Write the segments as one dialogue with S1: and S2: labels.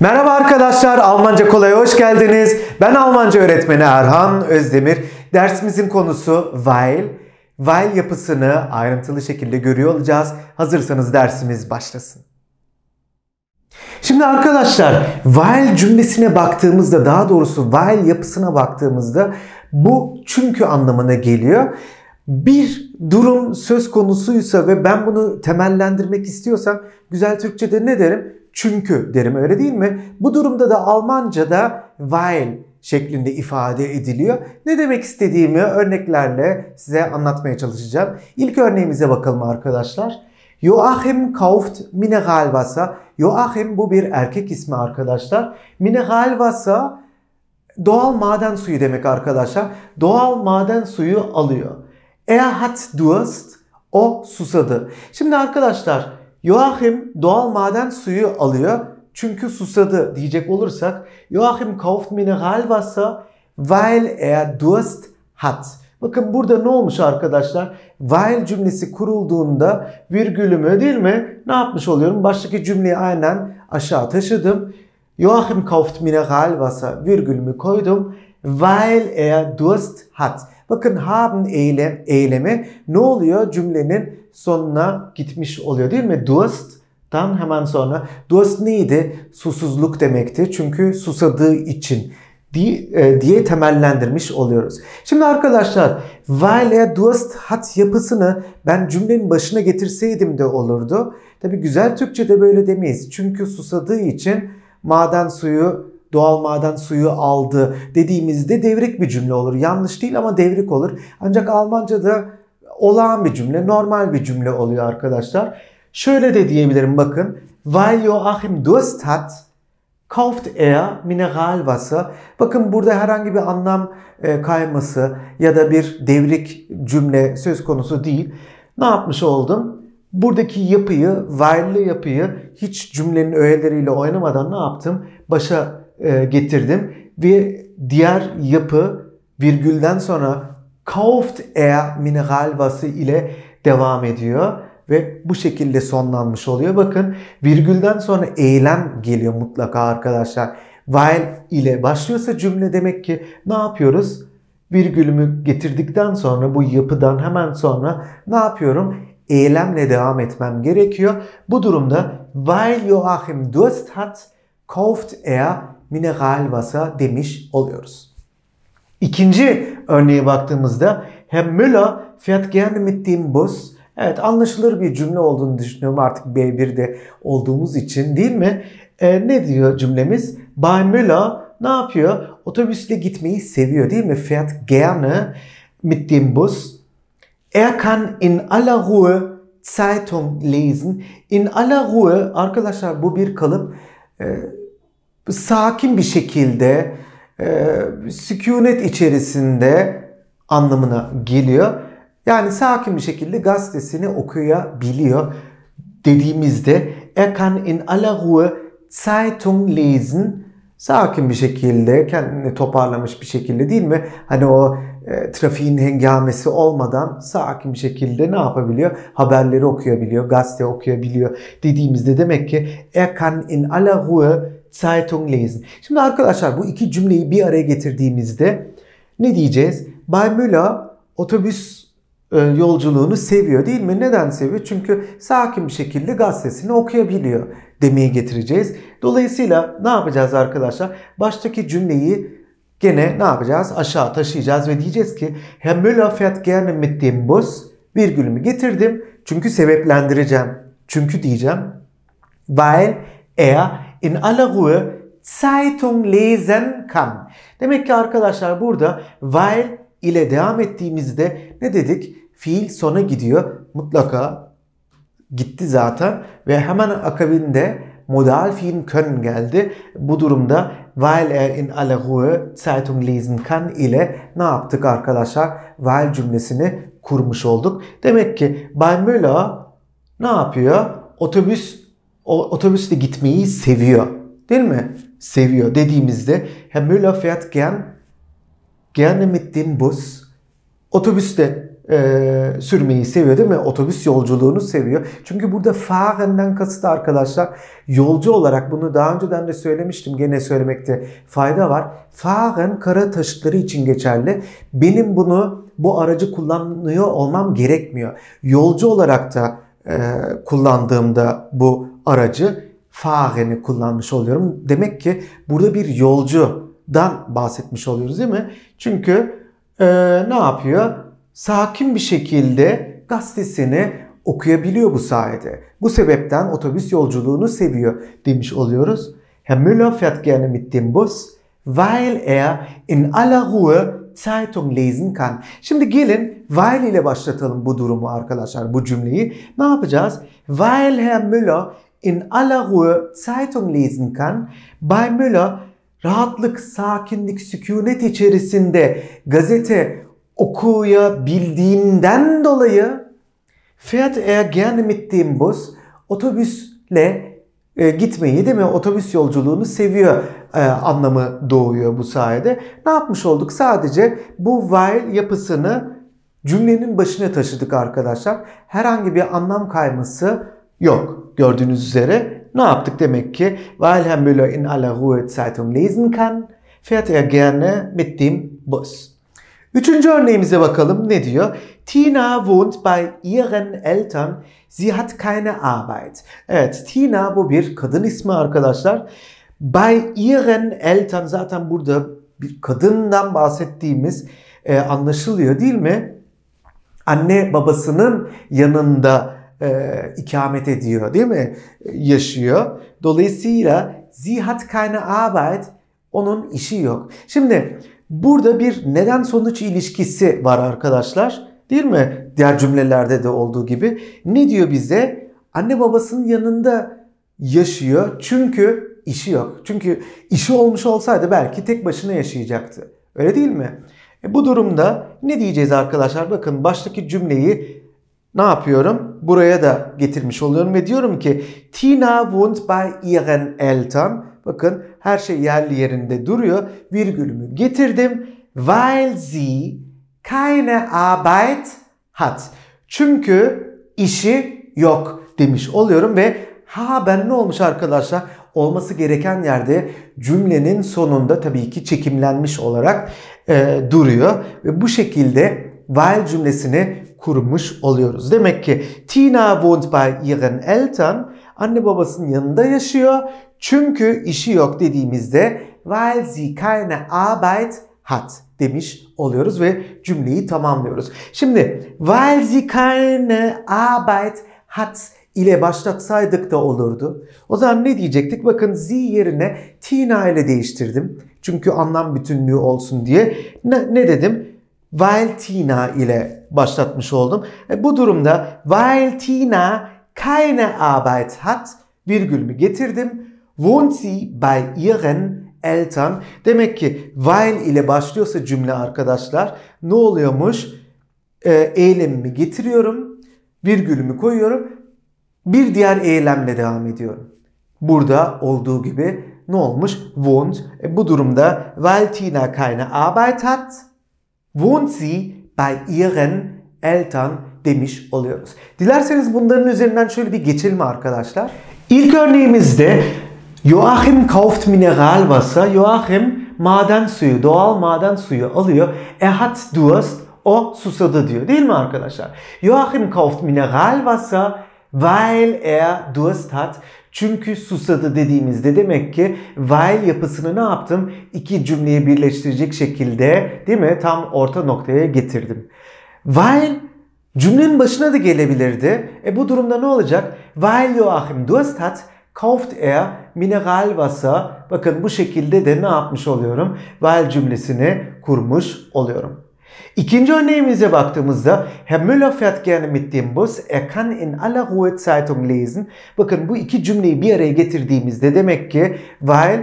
S1: Merhaba arkadaşlar, Almanca Kolay'a hoş geldiniz. Ben Almanca öğretmeni Erhan Özdemir. Dersimizin konusu While. While yapısını ayrıntılı şekilde görüyor olacağız. Hazırsanız dersimiz başlasın. Şimdi arkadaşlar while cümlesine baktığımızda daha doğrusu while yapısına baktığımızda bu çünkü anlamına geliyor. Bir durum söz konusuysa ve ben bunu temellendirmek istiyorsam güzel Türkçe'de ne derim? çünkü derim öyle değil mi? Bu durumda da Almanca'da weil şeklinde ifade ediliyor. Ne demek istediğimi örneklerle size anlatmaya çalışacağım. İlk örneğimize bakalım arkadaşlar. Joachim kauft Mineralwasser. Joachim bu bir erkek ismi arkadaşlar. Mineralwasser doğal maden suyu demek arkadaşlar. Doğal maden suyu alıyor. Er hat Durst. O susadı. Şimdi arkadaşlar Joachim doğal maden suyu alıyor çünkü susadı diyecek olursak Joachim kauft Mineralwasser weil er Durst hat. Bakın burada ne olmuş arkadaşlar? while cümlesi kurulduğunda virgülümü değil mi? Ne yapmış oluyorum? Baştaki cümleyi aynen aşağı taşıdım. Joachim kauft Mineralwasser virgülümü koydum. Weil er Durst hat. Bakın haben eylem, eylemi ne oluyor? Cümlenin sonuna gitmiş oluyor değil mi? Durst tam hemen sonra. Durst neydi? Susuzluk demekti. Çünkü susadığı için e, diye temellendirmiş oluyoruz. Şimdi arkadaşlar weil er durst hat yapısını ben cümlenin başına getirseydim de olurdu. Tabi güzel Türkçe'de böyle demeyiz. Çünkü susadığı için maden suyu doğal maden suyu aldı dediğimizde devrik bir cümle olur. Yanlış değil ama devrik olur. Ancak Almanca'da olağan bir cümle, normal bir cümle oluyor arkadaşlar. Şöyle de diyebilirim bakın. Weil Joachim Durst hat, kauft er Mineralwasser. Bakın burada herhangi bir anlam e, kayması ya da bir devrik cümle söz konusu değil. Ne yapmış oldum? Buradaki yapıyı, verli yapıyı hiç cümlenin öğeleriyle oynamadan ne yaptım? Başa e, getirdim ve diğer yapı virgülden sonra kauft er mineralvası ile devam ediyor ve bu şekilde sonlanmış oluyor. Bakın virgülden sonra eylem geliyor mutlaka arkadaşlar. Weil ile başlıyorsa cümle demek ki ne yapıyoruz? Virgülümü getirdikten sonra bu yapıdan hemen sonra ne yapıyorum? Eylemle devam etmem gerekiyor. Bu durumda weil Joachim Durst hat kauft er mineral vasa demiş oluyoruz. İkinci örneğe baktığımızda Herr Müller fährt gerne mit dem Bus. Evet anlaşılır bir cümle olduğunu düşünüyorum artık B1'de olduğumuz için değil mi? E, ne diyor cümlemiz? Bay Müller ne yapıyor? Otobüsle gitmeyi seviyor değil mi? Fährt gerne mit dem Bus. Er kann in aller Ruhe Zeitung lesen. In aller Ruhe arkadaşlar bu bir kalıp. E, sakin bir şekilde e, sükunet içerisinde anlamına geliyor. Yani sakin bir şekilde gazetesini okuyabiliyor dediğimizde er kann in aller Ruhe Zeitung lesen sakin bir şekilde kendini toparlamış bir şekilde değil mi? Hani o e, trafiğin hengamesi olmadan sakin bir şekilde ne yapabiliyor? Haberleri okuyabiliyor, gazete okuyabiliyor dediğimizde demek ki er kann in aller Ruhe Zeitung lesen. Şimdi arkadaşlar bu iki cümleyi bir araya getirdiğimizde ne diyeceğiz? Bay Müller otobüs e, yolculuğunu seviyor değil mi? Neden seviyor? Çünkü sakin bir şekilde gazetesini okuyabiliyor demeye getireceğiz. Dolayısıyla ne yapacağız arkadaşlar? Baştaki cümleyi gene ne yapacağız? Aşağı taşıyacağız ve diyeceğiz ki Herr Müller fährt gerne mit dem Bus virgülümü getirdim. Çünkü sebeplendireceğim. Çünkü diyeceğim. Weil er in aller Ruhe Zeitung lesen kann. Demek ki arkadaşlar burada weil ile devam ettiğimizde ne dedik? Fiil sona gidiyor. Mutlaka gitti zaten ve hemen akabinde modal fiil können geldi. Bu durumda weil er in aller Ruhe Zeitung lesen kann ile ne yaptık arkadaşlar? Weil cümlesini kurmuş olduk. Demek ki Bay Müller ne yapıyor? Otobüs o otobüsle gitmeyi seviyor. Değil mi? Seviyor dediğimizde hem böyle fiyat gern gerne mit dem Bus otobüste e, sürmeyi seviyor değil mi? Otobüs yolculuğunu seviyor. Çünkü burada fahren'den kasıt arkadaşlar yolcu olarak bunu daha önceden de söylemiştim. Gene söylemekte fayda var. Fahren kara taşıtları için geçerli. Benim bunu bu aracı kullanıyor olmam gerekmiyor. Yolcu olarak da e, kullandığımda bu aracı fâheni kullanmış oluyorum. Demek ki burada bir yolcudan bahsetmiş oluyoruz değil mi? Çünkü e, ne yapıyor? Sakin bir şekilde gazetesini okuyabiliyor bu sayede. Bu sebepten otobüs yolculuğunu seviyor demiş oluyoruz. Herr Müller fährt gerne mit dem Bus, weil er in aller Ruhe Zeitung lesen kann. Şimdi gelin weil ile başlatalım bu durumu arkadaşlar, bu cümleyi. Ne yapacağız? Weil Herr Müller in aller Ruhe Zeitung lesen kann, Bay Müller rahatlık, sakinlik, sükunet içerisinde gazete okuyabildiğinden dolayı fährt er gerne mit dem Bus otobüsle e, gitmeyi değil mi? Otobüs yolculuğunu seviyor e, anlamı doğuyor bu sayede. Ne yapmış olduk? Sadece bu while yapısını cümlenin başına taşıdık arkadaşlar. Herhangi bir anlam kayması Yok. Gördüğünüz üzere ne yaptık demek ki? Weil Herr Müller in aller Ruhe Zeitung lesen kann, fährt er gerne mit dem Bus. Üçüncü örneğimize bakalım ne diyor? Tina wohnt bei ihren Eltern. Sie hat keine Arbeit. Evet Tina bu bir kadın ismi arkadaşlar. Bei ihren Eltern zaten burada bir kadından bahsettiğimiz e, anlaşılıyor değil mi? Anne babasının yanında e, ikamet ediyor değil mi? E, yaşıyor. Dolayısıyla zihat keine Arbeit onun işi yok. Şimdi burada bir neden sonuç ilişkisi var arkadaşlar. Değil mi? Diğer cümlelerde de olduğu gibi. Ne diyor bize? Anne babasının yanında yaşıyor çünkü işi yok. Çünkü işi olmuş olsaydı belki tek başına yaşayacaktı. Öyle değil mi? E bu durumda ne diyeceğiz arkadaşlar? Bakın baştaki cümleyi ne yapıyorum? Buraya da getirmiş oluyorum ve diyorum ki Tina wohnt bei ihren Eltern. Bakın her şey yerli yerinde duruyor. Virgülümü getirdim. Weil sie keine Arbeit hat. Çünkü işi yok demiş oluyorum ve ha ben ne olmuş arkadaşlar? Olması gereken yerde cümlenin sonunda tabii ki çekimlenmiş olarak e, duruyor ve bu şekilde while cümlesini kurmuş oluyoruz. Demek ki Tina wohnt bei ihren Eltern anne babasının yanında yaşıyor. Çünkü işi yok dediğimizde weil sie keine Arbeit hat demiş oluyoruz ve cümleyi tamamlıyoruz. Şimdi weil sie keine Arbeit hat ile başlatsaydık da olurdu. O zaman ne diyecektik? Bakın z yerine Tina ile değiştirdim. Çünkü anlam bütünlüğü olsun diye. Ne, ne dedim? Valtina ile başlatmış oldum. E, bu durumda Valtina keine Arbeit hat virgülümü getirdim. Wohnt sie bei ihren Eltern? Demek ki weil ile başlıyorsa cümle arkadaşlar ne oluyormuş? E, eylemimi getiriyorum. Virgülümü koyuyorum. Bir diğer eylemle devam ediyorum. Burada olduğu gibi ne olmuş? Wohnt. E, bu durumda Valtina keine Arbeit hat wohnt sie bei ihren Eltern demiş oluyoruz. Dilerseniz bunların üzerinden şöyle bir geçelim arkadaşlar. İlk örneğimizde Joachim kauft Mineralwasser. Joachim maden suyu, doğal maden suyu alıyor. Er hat Durst, o susadı diyor. Değil mi arkadaşlar? Joachim kauft Mineralwasser. Weil er Durst hat. Çünkü susadı dediğimizde demek ki while yapısını ne yaptım? İki cümleyi birleştirecek şekilde değil mi? Tam orta noktaya getirdim. while cümlenin başına da gelebilirdi. E bu durumda ne olacak? While Joachim Durst hat kauft er mineral Wasser. Bakın bu şekilde de ne yapmış oluyorum? while cümlesini kurmuş oluyorum. İkinci örneğimize baktığımızda Herr Müller fährt gerne mit dem Bus. Er kann in aller Ruhe Zeitung lesen. Bakın bu iki cümleyi bir araya getirdiğimizde demek ki weil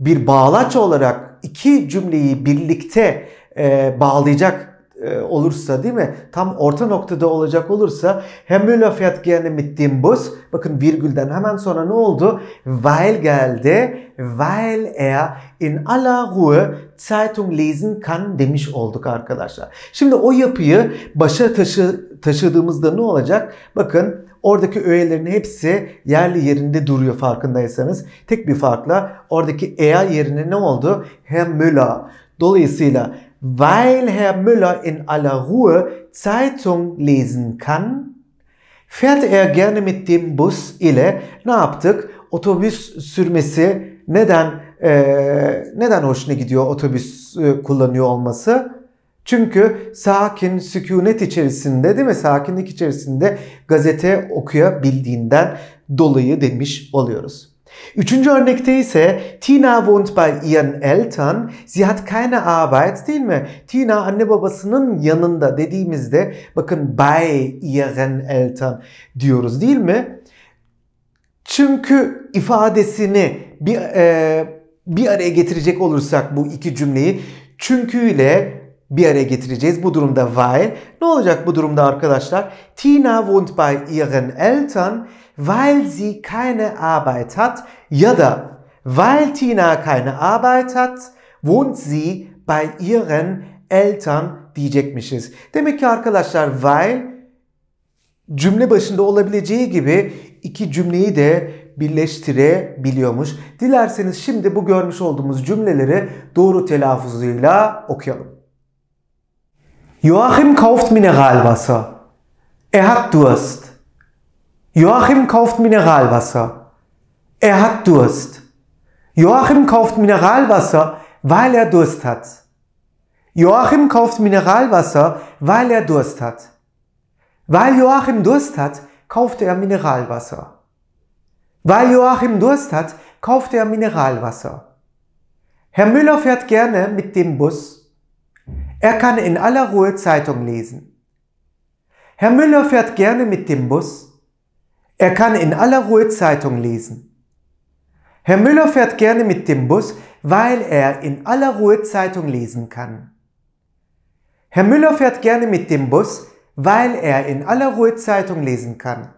S1: bir bağlaç olarak iki cümleyi birlikte e, bağlayacak e, olursa değil mi? Tam orta noktada olacak olursa Hemülafiyat gerne mit dem Bus bakın virgülden hemen sonra ne oldu? Weil geldi. Weil er in aller Ruhe Zeitung lesen kann demiş olduk arkadaşlar. Şimdi o yapıyı başa taşı, taşıdığımızda ne olacak? Bakın Oradaki öğelerin hepsi yerli yerinde duruyor farkındaysanız. Tek bir farkla oradaki er yerine ne oldu? Hemmüla. Dolayısıyla weil Herr Müller in aller Ruhe Zeitung lesen kann, fährt er gerne mit dem bus ile ne yaptık? Otobüs sürmesi neden e, neden hoşuna gidiyor otobüs e, kullanıyor olması? Çünkü sakin, sükunet içerisinde değil mi? Sakinlik içerisinde gazete okuyabildiğinden dolayı demiş oluyoruz. Üçüncü örnekte ise Tina wohnt bei ihren Eltern. Sie hat keine Arbeit değil mi? Tina anne babasının yanında dediğimizde bakın bei ihren Eltern diyoruz değil mi? Çünkü ifadesini bir, e, bir araya getirecek olursak bu iki cümleyi çünkü ile bir araya getireceğiz. Bu durumda weil. Ne olacak bu durumda arkadaşlar? Tina wohnt bei ihren Eltern weil sie keine Arbeit hat ya da weil Tina keine Arbeit hat wohnt sie bei ihren Eltern diyecekmişiz. Demek ki arkadaşlar while cümle başında olabileceği gibi iki cümleyi de birleştirebiliyormuş. Dilerseniz şimdi bu görmüş olduğumuz cümleleri doğru telaffuzuyla okuyalım. Joachim kauft Mineralwasser. Er hat Durst. Joachim kauft Mineralwasser. Er hat Durst. Joachim kauft Mineralwasser, weil er Durst hat. Joachim kauft Mineralwasser, weil er Durst hat. Weil Joachim Durst hat, kaufte er Mineralwasser. Weil Joachim Durst hat, kaufte er Mineralwasser. Herr Müller fährt gerne mit dem Bus. Er kann in aller Ruhe Zeitung lesen. Herr Müller fährt gerne mit dem Bus. Er kann in aller Ruhe Zeitung lesen. Herr Müller fährt gerne mit dem Bus, weil er in aller Ruhe Zeitung lesen kann. Herr Müller fährt gerne mit dem Bus, weil er in aller Ruhe Zeitung lesen kann.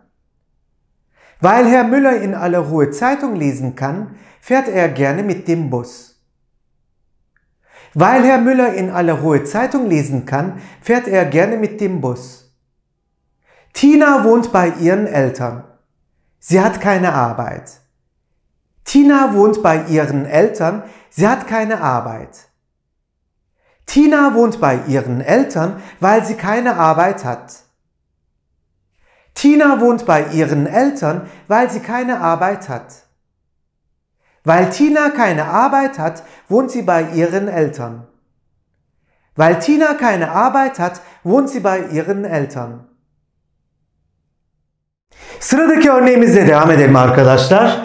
S1: Weil Herr Müller in aller Ruhe Zeitung lesen kann, fährt er gerne mit dem Bus. Weil Herr Müller in aller Ruhe Zeitung lesen kann, fährt er gerne mit dem Bus. Tina wohnt bei ihren Eltern. Sie hat keine Arbeit. Tina wohnt bei ihren Eltern. Sie hat keine Arbeit. Tina wohnt bei ihren Eltern, weil sie keine Arbeit hat. Tina wohnt bei ihren Eltern, weil sie keine Arbeit hat. Weil Tina keine Arbeit hat, wohnt sie bei ihren Eltern. Weil Tina keine Arbeit hat, wohnt sie bei ihren Eltern. Sıradaki örneğimizle devam edelim arkadaşlar.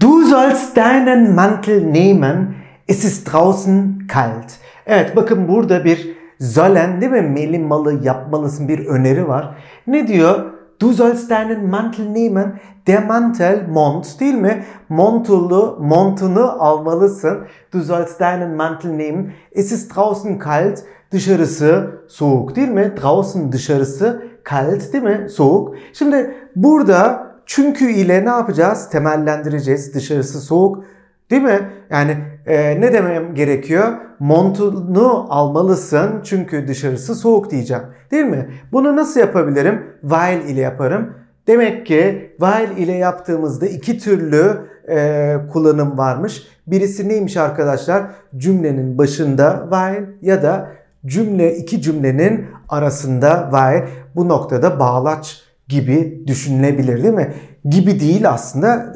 S1: Du sollst deinen Mantel nehmen, es ist draußen kalt. Evet bakın burada bir sollen değil mi? Meli malı yapmalısın bir öneri var. Ne diyor? Du sollst deinen Mantel nehmen. Der Mantel mont değil mi? Montulu, montunu almalısın. Du sollst deinen Mantel nehmen. Es ist draußen kalt. Dışarısı soğuk değil mi? Draußen dışarısı Kalt değil mi? Soğuk. Şimdi burada çünkü ile ne yapacağız? Temellendireceğiz. Dışarısı soğuk. Değil mi? Yani e, ne demem gerekiyor? Montunu almalısın çünkü dışarısı soğuk diyeceğim. Değil mi? Bunu nasıl yapabilirim? While ile yaparım. Demek ki while ile yaptığımızda iki türlü e, kullanım varmış. Birisi neymiş arkadaşlar? Cümlenin başında while ya da cümle iki cümlenin arasında var. Bu noktada bağlaç gibi düşünülebilir değil mi? Gibi değil aslında.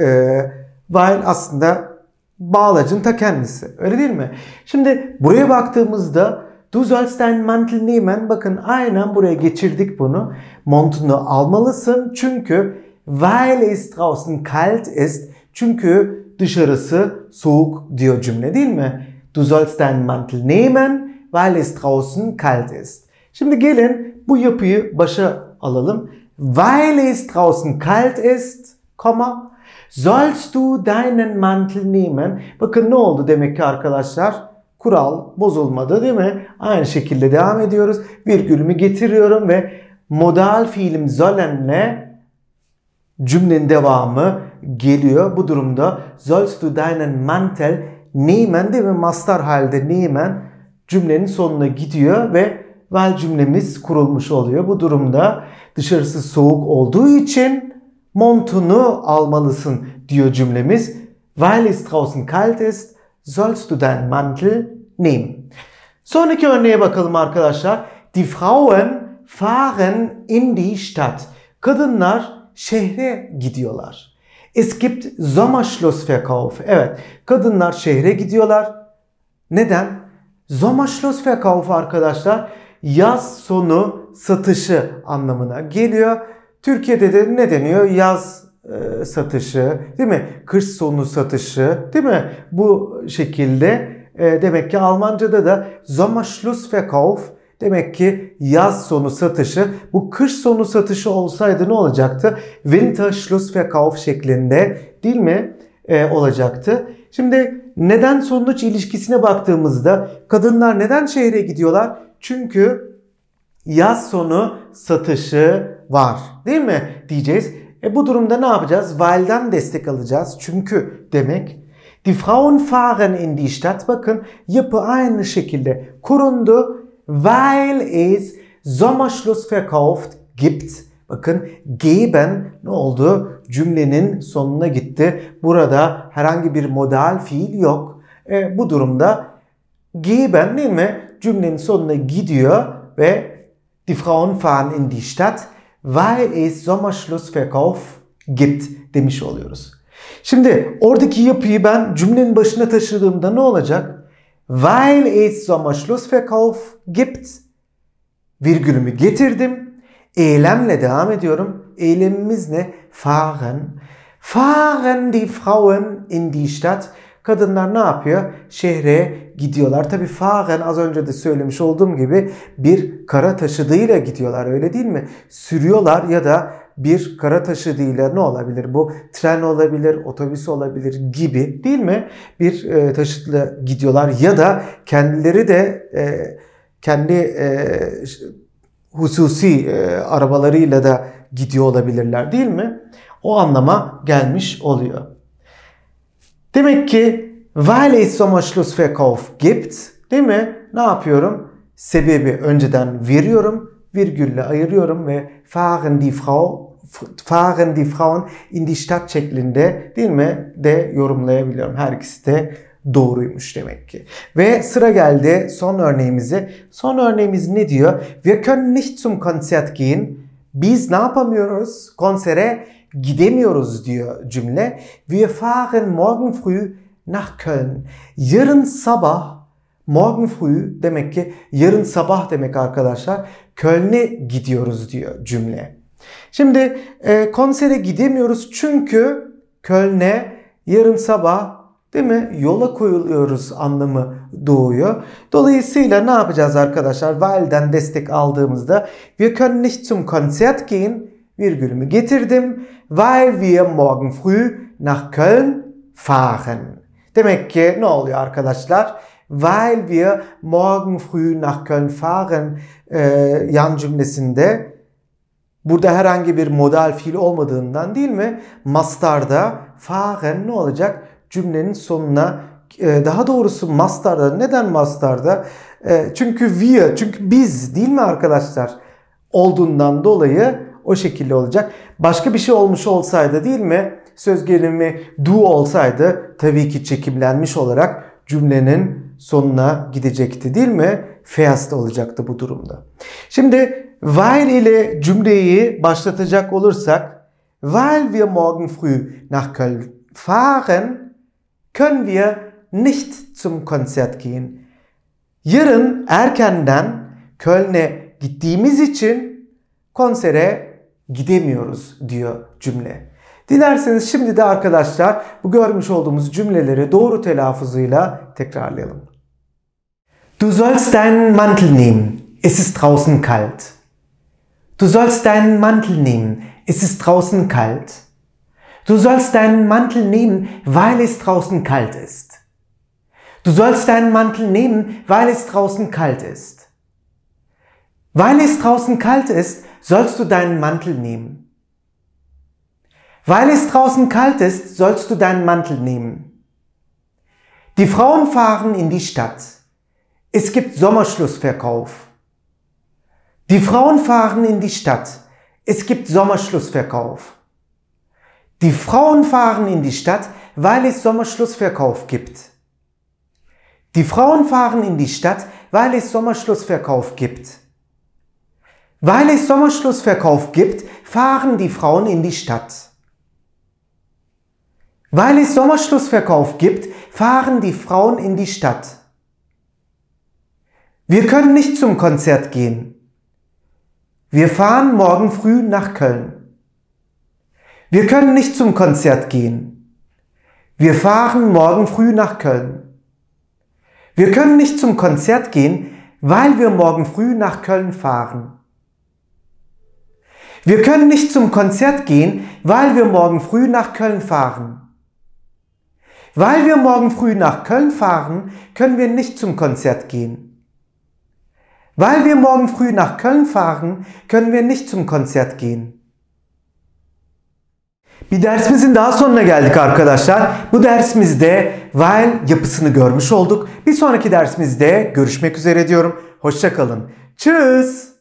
S1: E, var e, aslında bağlacın ta kendisi. Öyle değil mi? Şimdi buraya baktığımızda Du sollst dein Mantel nehmen. Bakın aynen buraya geçirdik bunu. Montunu almalısın çünkü weil es draußen kalt ist. Çünkü dışarısı soğuk diyor cümle değil mi? Du sollst dein Mantel nehmen, weil es draußen kalt ist. Şimdi gelin bu yapıyı başa alalım. Weil es draußen kalt ist, komma, sollst du deinen Mantel nehmen? Bakın ne oldu demek ki arkadaşlar? Kural bozulmadı değil mi? Aynı şekilde devam ediyoruz. Virgülümü getiriyorum ve modal fiilim sollenle cümlenin devamı geliyor. Bu durumda sollst du deinen Mantel nehmen değil mi? Mastar halde nehmen cümlenin sonuna gidiyor ve vel cümlemiz kurulmuş oluyor. Bu durumda dışarısı soğuk olduğu için montunu almalısın diyor cümlemiz. Weil es draußen kalt ist, sollst du deinen Mantel nehmen. Sonraki örneğe bakalım arkadaşlar. Die Frauen fahren in die Stadt. Kadınlar şehre gidiyorlar. Es gibt Sommerschlussverkauf. Evet, kadınlar şehre gidiyorlar. Neden? Sommerschlussverkauf arkadaşlar yaz sonu satışı anlamına geliyor. Türkiye'de de ne deniyor? Yaz e, satışı, değil mi? Kış sonu satışı, değil mi? Bu şekilde e, demek ki Almanca'da da Sommerschlussverkauf demek ki yaz sonu satışı. Bu kış sonu satışı olsaydı ne olacaktı? Winter Schlussverkauf şeklinde değil mi? E, olacaktı. Şimdi neden sonuç ilişkisine baktığımızda kadınlar neden şehre gidiyorlar? Çünkü yaz sonu satışı var. Değil mi? Diyeceğiz. E bu durumda ne yapacağız? Weil'den destek alacağız. Çünkü demek Die Frauen fahren in die Stadt. Bakın yapı aynı şekilde kurundu. Weil es verkauft gibt. Bakın geben ne oldu? Cümlenin sonuna gitti. Burada herhangi bir modal fiil yok. E, bu durumda geben değil mi? cümlenin sonuna gidiyor ve die Frauen fahren in die Stadt, weil es Sommerschlussverkauf gibt demiş oluyoruz. Şimdi oradaki yapıyı ben cümlenin başına taşıdığımda ne olacak? Weil es Sommerschlussverkauf gibt virgülümü getirdim. Eylemle devam ediyorum. Eylemimiz ne? Fahren. Fahren die Frauen in die Stadt. Kadınlar ne yapıyor? Şehre gidiyorlar. Tabi fagen az önce de söylemiş olduğum gibi bir kara taşıdığıyla gidiyorlar öyle değil mi? Sürüyorlar ya da bir kara taşıdığıyla ne olabilir? Bu tren olabilir, otobüs olabilir gibi değil mi? Bir e, taşıtla gidiyorlar ya da kendileri de e, kendi e, hususi e, arabalarıyla da gidiyor olabilirler değil mi? O anlama gelmiş oluyor. Demek ki weil es Sommerschlussverkauf gibt değil mi? Ne yapıyorum? Sebebi önceden veriyorum, virgülle ayırıyorum ve fahren die Frau fahren die Frauen in die Stadt şeklinde değil mi? De yorumlayabiliyorum. Her ikisi de doğruymuş demek ki. Ve sıra geldi son örneğimize. Son örneğimiz ne diyor? Wir können nicht zum Konzert gehen. Biz ne yapamıyoruz? Konsere gidemiyoruz diyor cümle. Wir fahren morgen früh nach Köln. Yarın sabah morgen früh demek ki yarın sabah demek arkadaşlar. Köln'e gidiyoruz diyor cümle. Şimdi e, konsere gidemiyoruz çünkü Köln'e yarın sabah değil mi yola koyuluyoruz anlamı doğuyor. Dolayısıyla ne yapacağız arkadaşlar? Valden destek aldığımızda wir können nicht zum Konzert gehen virgülümü getirdim. Weil wir morgen früh nach Köln fahren. Demek ki ne oluyor arkadaşlar? Weil wir morgen früh nach Köln fahren e, yan cümlesinde burada herhangi bir modal fiil olmadığından değil mi? Mastarda fahren ne olacak? Cümlenin sonuna e, daha doğrusu mastarda neden mastarda? E, çünkü wir, çünkü biz değil mi arkadaşlar? Olduğundan dolayı o şekilde olacak. Başka bir şey olmuş olsaydı değil mi? Söz gelimi do olsaydı tabii ki çekimlenmiş olarak cümlenin sonuna gidecekti değil mi? Feast olacaktı bu durumda. Şimdi while ile cümleyi başlatacak olursak weil wir morgen früh nach Köln fahren können wir nicht zum Konzert gehen. Yarın erkenden Köln'e gittiğimiz için konsere gidemiyoruz diyor cümle. Dilerseniz şimdi de arkadaşlar bu görmüş olduğumuz cümleleri doğru telaffuzuyla tekrarlayalım. Du sollst deinen Mantel nehmen. Es ist draußen kalt. Du sollst deinen Mantel nehmen. Es ist draußen kalt. Du sollst deinen Mantel nehmen, weil es draußen kalt ist. Du sollst deinen Mantel nehmen, weil es draußen kalt ist. Weil es draußen kalt ist, sollst du deinen Mantel nehmen. Weil es draußen kalt ist, sollst du deinen Mantel nehmen. Die Frauen fahren in die Stadt. Es gibt Sommerschlussverkauf. Die Frauen fahren in die Stadt. Es gibt Sommerschlussverkauf. Die Frauen fahren in die Stadt, weil es Sommerschlussverkauf gibt. Die Frauen fahren in die Stadt, weil es Sommerschlussverkauf gibt. Weil es Sommerschlussverkauf gibt, fahren die Frauen in die Stadt. Weil es Sommerschlussverkauf gibt, fahren die Frauen in die Stadt. Wir können nicht zum Konzert gehen. Wir fahren morgen früh nach Köln. Wir können nicht zum Konzert gehen. Wir fahren morgen früh nach Köln. Wir können nicht zum Konzert gehen, weil wir morgen früh nach Köln fahren. Wir können nicht zum Konzert gehen, weil wir morgen früh nach Köln fahren. Weil wir morgen früh nach Köln fahren, können wir nicht zum Konzert gehen. Weil wir morgen früh nach Köln fahren, können wir nicht zum Konzert gehen. Bir dersimizin daha sonuna geldik arkadaşlar. Bu dersimizde while yapısını görmüş olduk. Bir sonraki dersimizde görüşmek üzere diyorum. Hoşçakalın. Tschüss.